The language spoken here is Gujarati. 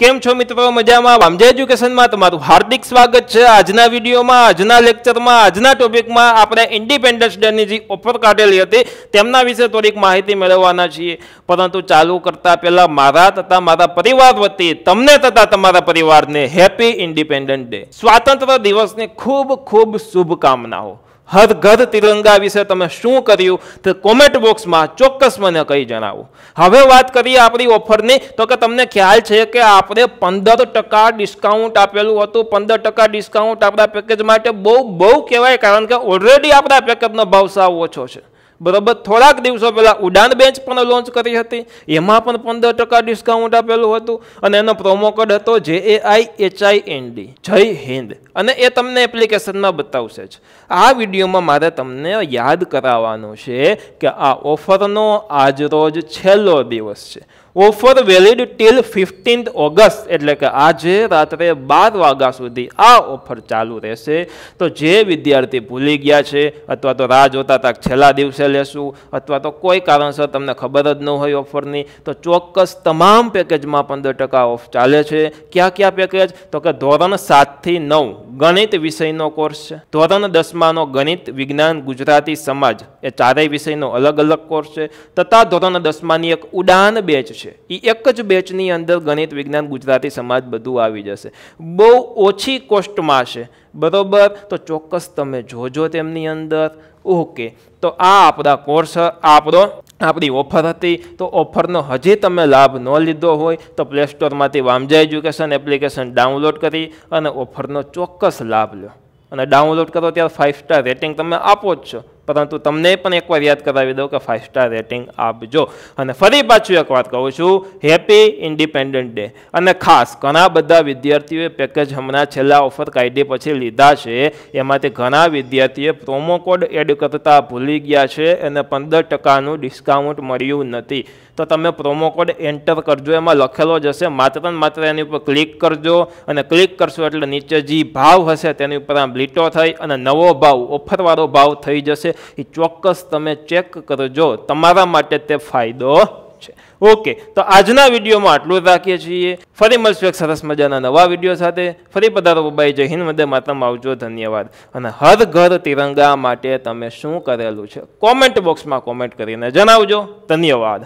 કેમ છો મિત્રો મજામાં વામજા એજ્યુકેશનમાં તમારું હાર્દિક સ્વાગત છે આજના વિડીયોમાં આજના લેક્ચરમાં આજના ટોપિકમાં આપણે ઇન્ડિપેન્ડન્સ ડેની જે ઓફર કાઢેલી હતી તેમના વિશે થોડીક માહિતી મેળવવાના છીએ પરંતુ ચાલુ કરતા પહેલાં મારા તથા મારા પરિવાર વતી તમને તથા તમારા પરિવારને હેપી ઇન્ડિપેન્ડન્ટ ડે સ્વાતંત્ર્ય દિવસની ખૂબ ખૂબ શુભકામનાઓ હદગદ તિરંગા વિશે તમે શું કર્યું તે કોમેન્ટ બોક્સમાં ચોક્કસ મને કહી જણાવો હવે વાત કરીએ આપણી ઓફરની તો કે તમને ખ્યાલ છે કે આપણે પંદર ટકા ડિસ્કાઉન્ટ આપેલું હતું પંદર ટકા ડિસ્કાઉન્ટ આપણા પેકેજ માટે બહુ બહુ કહેવાય કારણ કે ઓલરેડી આપણા પેકેજનો ભાવ સાવ ઓછો છે બરાબર થોડાક દિવસો પહેલાં ઉડાન બેન્ચ પણ લોન્ચ કરી હતી એમાં પણ પંદર ટકા ડિસ્કાઉન્ટ આપેલું હતું અને એનો પ્રોમો કોડ હતો J A I H I N D જય હિન્દ અને એ તમને એપ્લિકેશનમાં બતાવશે જ આ વિડીયોમાં મારે તમને યાદ કરાવવાનું છે કે આ ઓફરનો આજ રોજ છેલ્લો દિવસ છે offer valid till fifteenth August એટલે કે આજે રાત્રે બાર વાગ્યા સુધી આ ઓફર ચાલુ રહેશે તો જે વિદ્યાર્થી ભૂલી ગયા છે અથવા તો રાહ જોતા તાક છેલ્લા દિવસે લેશું અથવા તો કોઈ કારણસર તમને ખબર જ ન હોય ઓફરની તો ચોક્કસ તમામ પેકેજમાં પંદર ટકા ઓફ ચાલે છે કયા કયા પેકેજ તો કે ધોરણ સાતથી નવ ગણિત વિષયનો કોર્સ છે ધોરણ દસમાનો ગણિત વિજ્ઞાન ગુજરાતી સમાજ એ ચારેય વિષયનો અલગ અલગ કોર્સ છે તથા ધોરણ દસમાની એક ઉડાન બેચ છે એ એક જ બેચની અંદર ગણિત વિજ્ઞાન ગુજરાતી સમાજ બધું આવી જશે બહુ ઓછી કોસ્ટમાં છે બરોબર તો ચોક્કસ તમે જોજો તેમની અંદર ઓકે તો આ આપણા કોર્સ આપણો આપણી ઓફર હતી તો ઓફરનો હજી તમે લાભ ન લીધો હોય તો પ્લે સ્ટોરમાંથી વામજા એજ્યુકેશન એપ્લિકેશન ડાઉનલોડ કરી અને ઓફરનો ચોક્કસ લાભ લો અને ડાઉનલોડ કરો ત્યારે ફાઇવ સ્ટાર રેટિંગ તમે આપો જ છો પરંતુ તમને પણ એકવાર યાદ કરાવી દઉં કે ફાઇવ સ્ટાર રેટિંગ આપજો અને ફરી પાછું એક વાત કહું છું હેપી ઇન્ડિપેન્ડન્ટ ડે અને ખાસ ઘણા બધા વિદ્યાર્થીઓએ પેકેજ હમણાં છેલ્લા ઓફર કાયદે પછી લીધા છે એમાંથી ઘણા વિદ્યાર્થીઓ પ્રોમો કોડ એડ કરતા ભૂલી ગયા છે અને પંદર ટકાનું ડિસ્કાઉન્ટ મળ્યું નથી તો તમે પ્રોમો કોડ એન્ટર કરજો એમાં લખેલો જ હશે માત્ર ને માત્ર એની ઉપર ક્લિક કરજો અને ક્લિક કરશો એટલે નીચે જે ભાવ હશે તેની ઉપર આમ લીટો થઈ અને નવો ભાવ ઓફરવાળો ભાવ થઈ જશે એ ચોક્કસ તમે ચેક કરજો તમારા માટે તે ફાયદો છે ઓકે તો આજના વિડીયોમાં આટલું જ રાખીએ છીએ ફરી મળશું એક સરસ મજાના નવા વિડીયો સાથે ફરી પધારો બાઈ જય હિન્દ મદે માતમ આવજો ધન્યવાદ અને હર ઘર તિરંગા માટે તમે શું કરેલું છે કોમેન્ટ બોક્સમાં કોમેન્ટ કરીને જણાવજો ધન્યવાદ